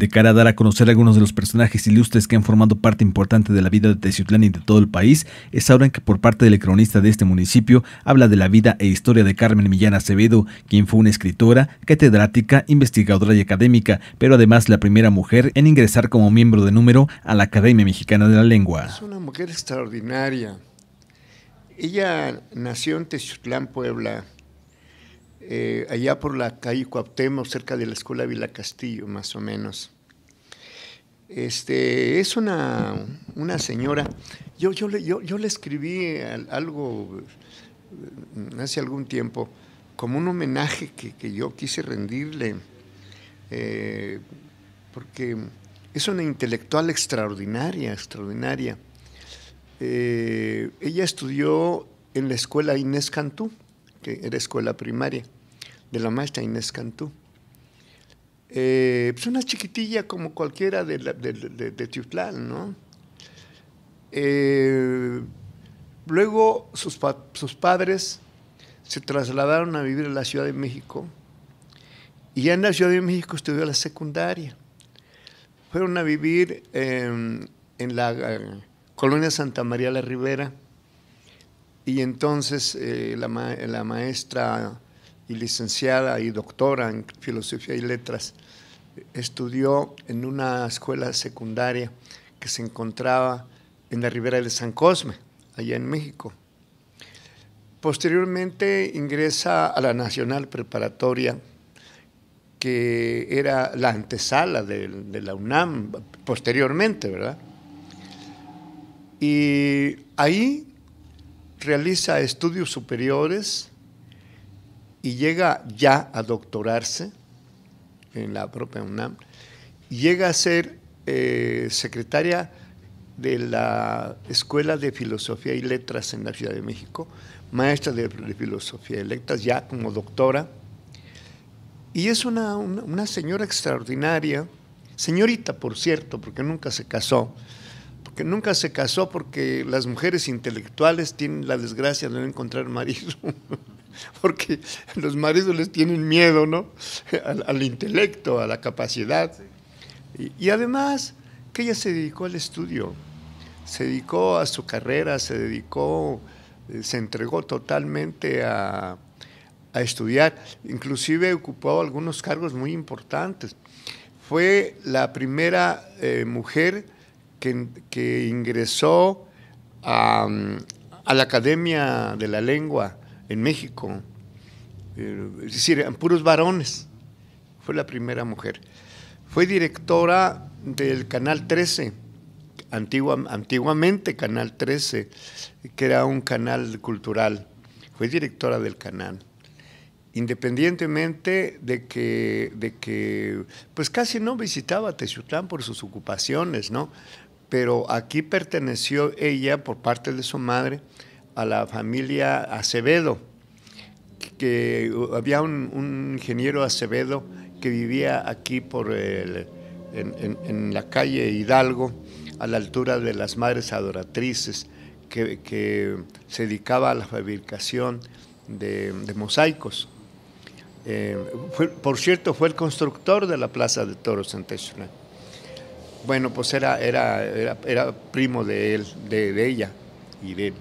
de cara a dar a conocer algunos de los personajes ilustres que han formado parte importante de la vida de Teciutlán y de todo el país, es ahora en que por parte del cronista de este municipio habla de la vida e historia de Carmen Millán Acevedo, quien fue una escritora, catedrática, investigadora y académica, pero además la primera mujer en ingresar como miembro de número a la Academia Mexicana de la Lengua. Es una mujer extraordinaria. Ella nació en Teciutlán, Puebla, eh, allá por la calle Cuauhtémoc, cerca de la Escuela Vila Castillo, más o menos. Este, es una, señora, yo, yo, yo, le escribí algo eh, hace algún tiempo, como un homenaje que, yo quise rendirle, eh, porque es una intelectual extraordinaria, extraordinaria. ella estudió en la escuela Inés Cantú, que era escuela primaria, de la maestra Inés Cantú. Eh, pues una chiquitilla como cualquiera de, la, ¿no? Eh, luego sus, padres se trasladaron a vivir a la Ciudad de México y ya en la Ciudad de México estudió la secundaria. Fueron a vivir em, en la eh, colonia Santa María la Ribera, y entonces eh, la, maestra y licenciada y doctora en filosofía y letras eh, estudió en una escuela secundaria que se encontraba en la ribera del San Cosme, allá en México. Posteriormente ingresa a la Nacional Preparatoria, que era la antesala de, de la UNAM, posteriormente, ¿verdad? Y ahí realiza estudios superiores y llega ya a doctorarse en la propia UNAM, llega a ser eh, secretaria de la Escuela de Filosofía y Letras en la Ciudad de México, maestra de, Filosofía y Letras, ya como doctora. Y es una, señora extraordinaria, señorita por cierto, porque nunca se casó, nunca se casó porque las mujeres intelectuales tienen la desgracia de no encontrar marido, porque los maridos les tienen miedo, ¿no? Al, intelecto, a la capacidad. Y, además que ella se dedicó al estudio, se dedicó a su carrera, se dedicó, eh, se entregó totalmente a, estudiar, inclusive ocupó algunos cargos muy importantes. Fue la primera eh, mujer que, ingresó a, la Academia de la Lengua en México. Eh, es decir, puros varones. Fue la primera mujer. Fue directora del Canal 13, antigua, antiguamente Canal 13, que era un canal cultural. Fue directora del canal independientemente de que, de que, pues casi no visitaba Teciutlán por sus ocupaciones, ¿no? pero aquí perteneció ella por parte de su madre a la familia Acevedo, que había un, ingeniero Acevedo que vivía aquí por en, la calle Hidalgo, a la altura de las Madres Adoratrices, que, se dedicaba a la fabricación de, mosaicos. Eh, por cierto, fue el constructor de la Plaza de Toros en bueno, pues era, era, era, primo de él, de, ella y de él.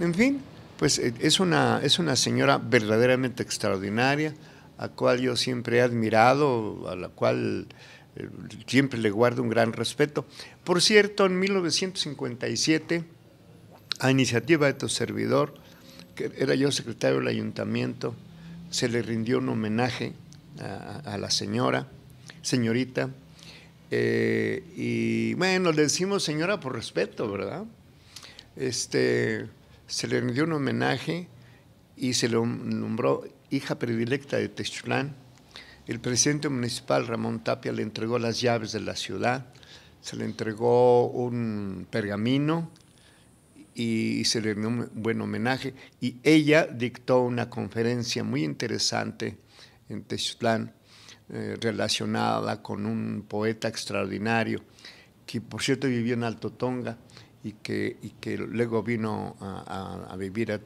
En, fin, pues eh, es una, es una señora verdaderamente extraordinaria, a cual yo siempre he admirado, a la cual eh, siempre le guardo un gran respeto. Por cierto, en 1957, a iniciativa de tu servidor, que era yo secretario del ayuntamiento, se le rindió un homenaje a la señora, señorita, eh, y bueno, le decimos señora por respeto, ¿verdad? Este, se le rindió un homenaje y se le nombró hija predilecta de Textlán. El presidente municipal, Ramón Tapia, le entregó las llaves de la ciudad, se le entregó un pergamino y se le dio un buen homenaje. Y ella dictó una conferencia muy interesante en Textlán eh, relacionada con un poeta extraordinario que por cierto vivió en Alto Tonga y que, luego vino a, vivir a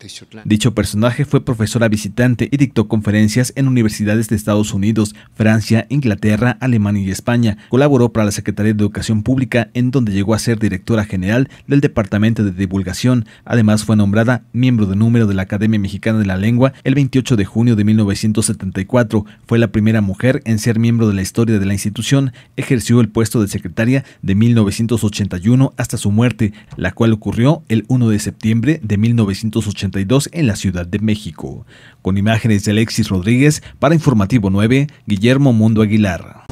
Dicho personaje fue profesora visitante y dictó conferencias en universidades de Estados Unidos, Francia, Inglaterra, Alemania y España. Colaboró para la Secretaría de Educación Pública, en donde llegó a ser directora general del Departamento de Divulgación. Además, fue nombrada miembro de número de la Academia Mexicana de la Lengua el 28 de junio de 1974. Fue la primera mujer en ser miembro de la historia de la institución. Ejerció el puesto de secretaria de 1981 hasta su muerte la cual ocurrió el 1 de septiembre de 1982 en la Ciudad de México. Con imágenes de Alexis Rodríguez para Informativo 9, Guillermo Mundo Aguilar.